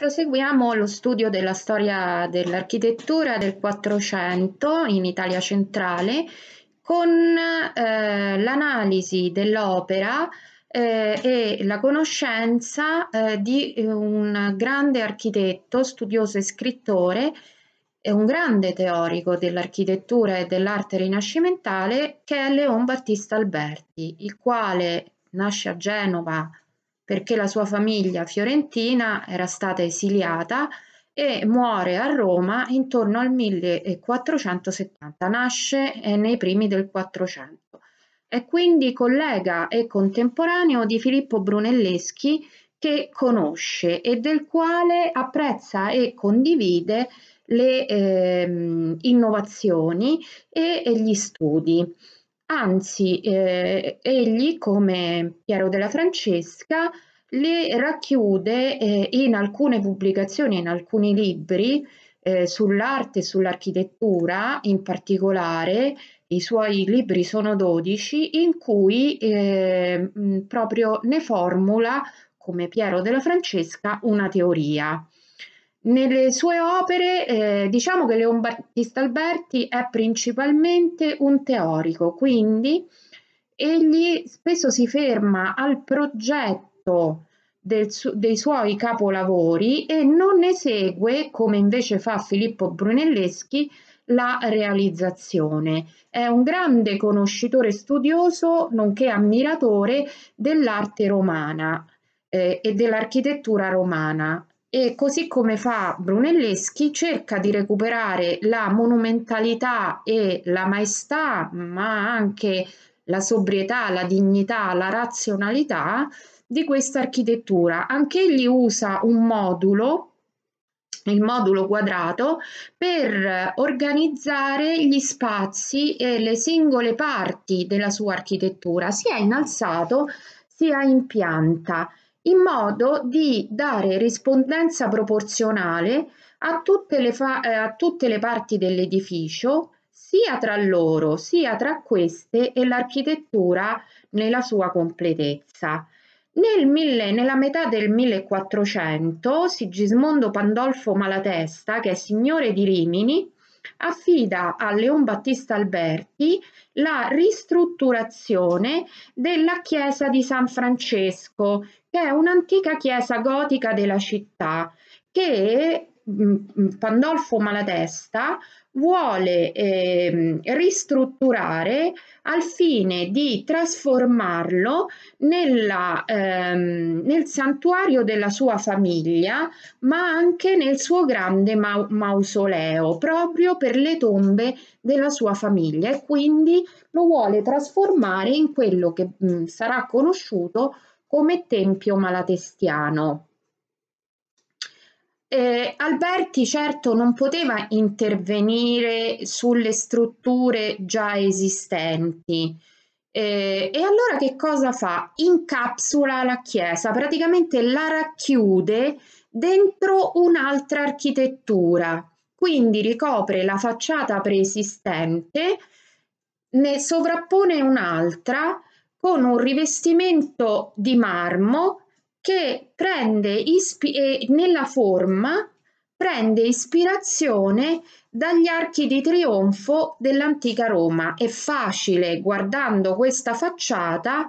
Proseguiamo lo studio della storia dell'architettura del Quattrocento in Italia centrale con eh, l'analisi dell'opera eh, e la conoscenza eh, di un grande architetto, studioso e scrittore, e un grande teorico dell'architettura e dell'arte rinascimentale che è Leon Battista Alberti, il quale nasce a Genova perché la sua famiglia fiorentina era stata esiliata e muore a Roma intorno al 1470, nasce eh, nei primi del 400. È quindi collega e contemporaneo di Filippo Brunelleschi che conosce e del quale apprezza e condivide le eh, innovazioni e, e gli studi. Anzi, eh, egli, come Piero della Francesca, le racchiude eh, in alcune pubblicazioni, in alcuni libri eh, sull'arte e sull'architettura in particolare, i suoi libri sono 12, in cui eh, proprio ne formula, come Piero della Francesca, una teoria. Nelle sue opere eh, diciamo che Leon Battista Alberti è principalmente un teorico, quindi egli spesso si ferma al progetto su dei suoi capolavori e non ne segue, come invece fa Filippo Brunelleschi, la realizzazione. È un grande conoscitore studioso, nonché ammiratore dell'arte romana eh, e dell'architettura romana e così come fa Brunelleschi cerca di recuperare la monumentalità e la maestà, ma anche la sobrietà, la dignità, la razionalità di questa architettura. Anche egli usa un modulo il modulo quadrato per organizzare gli spazi e le singole parti della sua architettura, sia in alzato sia in pianta in modo di dare rispondenza proporzionale a tutte le, fa- eh, a tutte le parti dell'edificio, sia tra loro, sia tra queste e l'architettura nella sua completezza. Nel mille, nella metà del 1400 Sigismondo Pandolfo Malatesta, che è signore di Rimini, affida a Leon Battista Alberti la ristrutturazione della chiesa di San Francesco, che è un'antica chiesa gotica della città, che Mm, mm, Pandolfo Malatesta vuole eh, ristrutturare al fine di trasformarlo nella, ehm, nel santuario della sua famiglia, ma anche nel suo grande ma mausoleo, proprio per le tombe della sua famiglia e quindi lo vuole trasformare in quello che mh, mm, sarà conosciuto come Tempio Malatestiano. Eh, Alberti certo non poteva intervenire sulle strutture già esistenti. Eh, e allora che cosa fa? Incapsula la chiesa, praticamente la racchiude dentro un'altra architettura, quindi ricopre la facciata preesistente, ne sovrappone un'altra con un rivestimento di marmo che prende ispi- nella forma prende ispirazione dagli archi di trionfo dell'antica Roma. È facile, guardando questa facciata,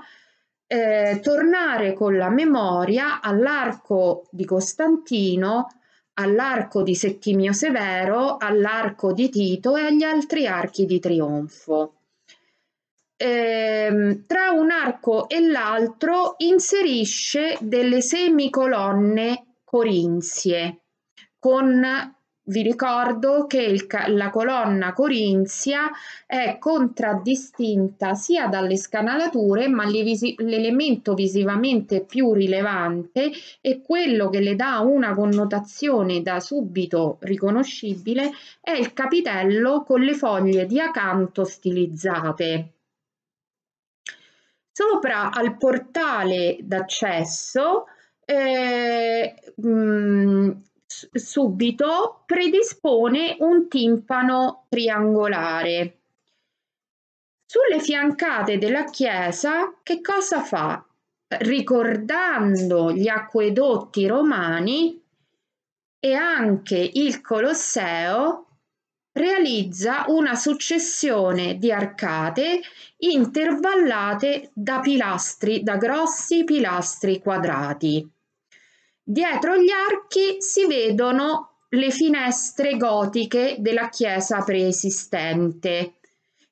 eh, tornare con la memoria all'arco di Costantino, all'arco di Settimio Severo, all'arco di Tito e agli altri archi di trionfo eh, tra un arco e l'altro inserisce delle semicolonne corinzie con vi ricordo che la colonna corinzia è contraddistinta sia dalle scanalature, ma l'elemento visivamente più rilevante e quello che le dà una connotazione da subito riconoscibile è il capitello con le foglie di acanto stilizzate sopra al portale d'accesso eh, mm, subito predispone un timpano triangolare. Sulle fiancate della chiesa che cosa fa? Ricordando gli acquedotti romani e anche il Colosseo realizza una successione di arcate intervallate da pilastri, da grossi pilastri quadrati. Dietro gli archi si vedono le finestre gotiche della chiesa preesistente,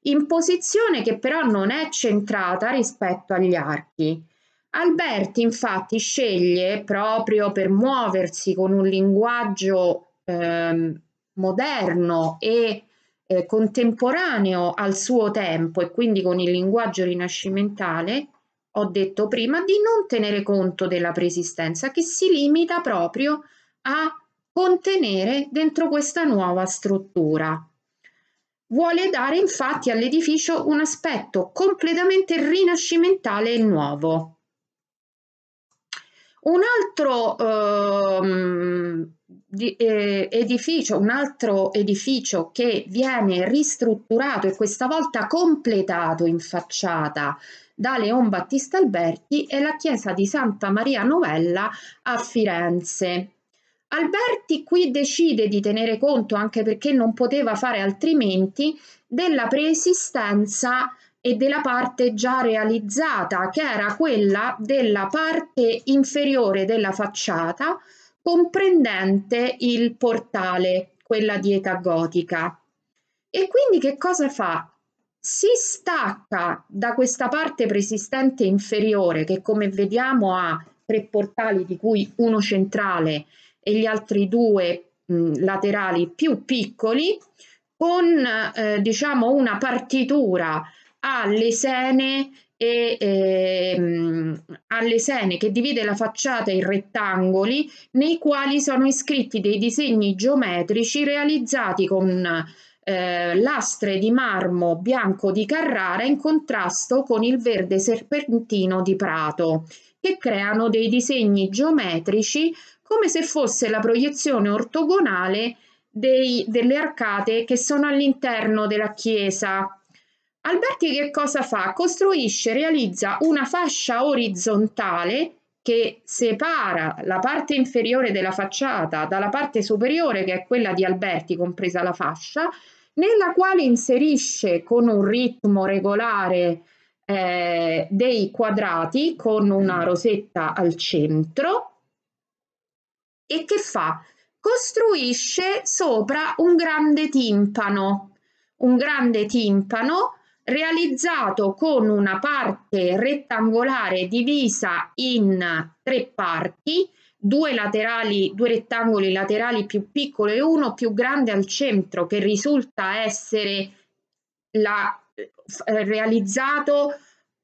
in posizione che però non è centrata rispetto agli archi. Alberti infatti sceglie proprio per muoversi con un linguaggio ehm, moderno e eh, contemporaneo al suo tempo e quindi con il linguaggio rinascimentale, ho detto prima, di non tenere conto della preesistenza che si limita proprio a contenere dentro questa nuova struttura. Vuole dare infatti all'edificio un aspetto completamente rinascimentale e nuovo. Un altro ehm, di, eh, edificio, un altro edificio che viene ristrutturato e questa volta completato in facciata da Leon Battista Alberti è la chiesa di Santa Maria Novella a Firenze. Alberti qui decide di tenere conto, anche perché non poteva fare altrimenti, della preesistenza e della parte già realizzata, che era quella della parte inferiore della facciata, comprendente il portale, quella di età gotica. E quindi che cosa fa? Si stacca da questa parte preesistente inferiore che come vediamo ha tre portali di cui uno centrale e gli altri due mh, laterali più piccoli con eh, diciamo una partitura a lesene e ehm, alle sene che divide la facciata in rettangoli nei quali sono iscritti dei disegni geometrici realizzati con eh, lastre di marmo bianco di Carrara in contrasto con il verde serpentino di Prato, che creano dei disegni geometrici come se fosse la proiezione ortogonale dei, delle arcate che sono all'interno della chiesa Alberti che cosa fa? Costruisce, realizza una fascia orizzontale che separa la parte inferiore della facciata dalla parte superiore, che è quella di Alberti, compresa la fascia, nella quale inserisce con un ritmo regolare eh, dei quadrati con una rosetta al centro e che fa? Costruisce sopra un grande timpano, un grande timpano realizzato con una parte rettangolare divisa in tre parti, due, laterali, due rettangoli laterali più piccolo e uno più grande al centro che risulta essere la, eh, realizzato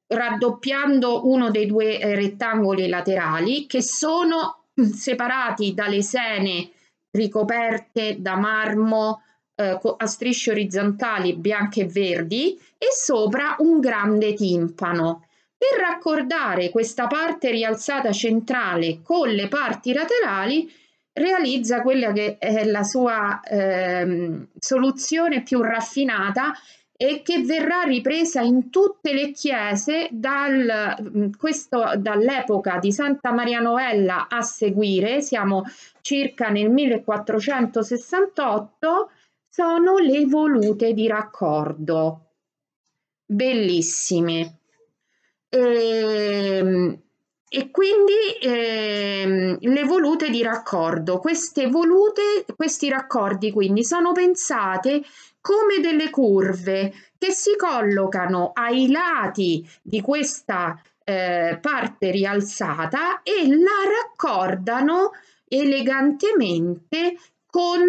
raddoppiando uno dei due eh, rettangoli laterali che sono separati da lesene ricoperte da marmo eh, a strisce orizzontali bianche e verdi e sopra un grande timpano. Per raccordare questa parte rialzata centrale con le parti laterali realizza quella che è la sua eh, soluzione più raffinata e che verrà ripresa in tutte le chiese dal, mm, dall'epoca di Santa Maria Novella a seguire, siamo circa nel 1468 sono le volute di raccordo. Bellissime. E, ehm, e quindi ehm, le volute di raccordo, queste volute, questi raccordi quindi sono pensate come delle curve che si collocano ai lati di questa eh, parte rialzata e la raccordano elegantemente con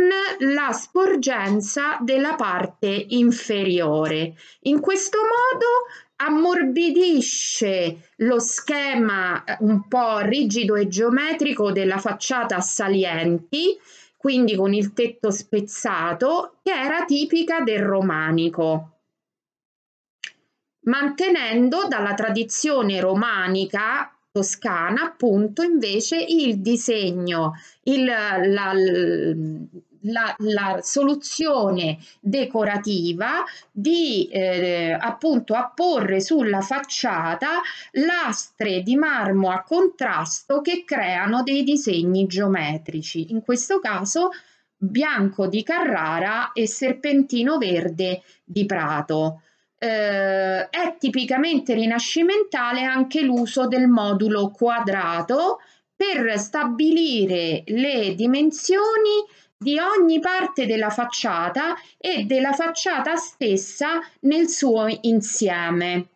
la sporgenza della parte inferiore. In questo modo ammorbidisce lo schema eh, un po' rigido e geometrico della facciata a salienti, quindi con il tetto spezzato, che era tipica del romanico mantenendo dalla tradizione romanica toscana, appunto, invece il disegno, il, la, la, la, soluzione decorativa di eh, appunto apporre sulla facciata lastre di marmo a contrasto che creano dei disegni geometrici. In questo caso bianco di Carrara e serpentino verde di Prato eh, è tipicamente rinascimentale anche l'uso del modulo quadrato per stabilire le dimensioni di ogni parte della facciata e della facciata stessa nel suo insieme.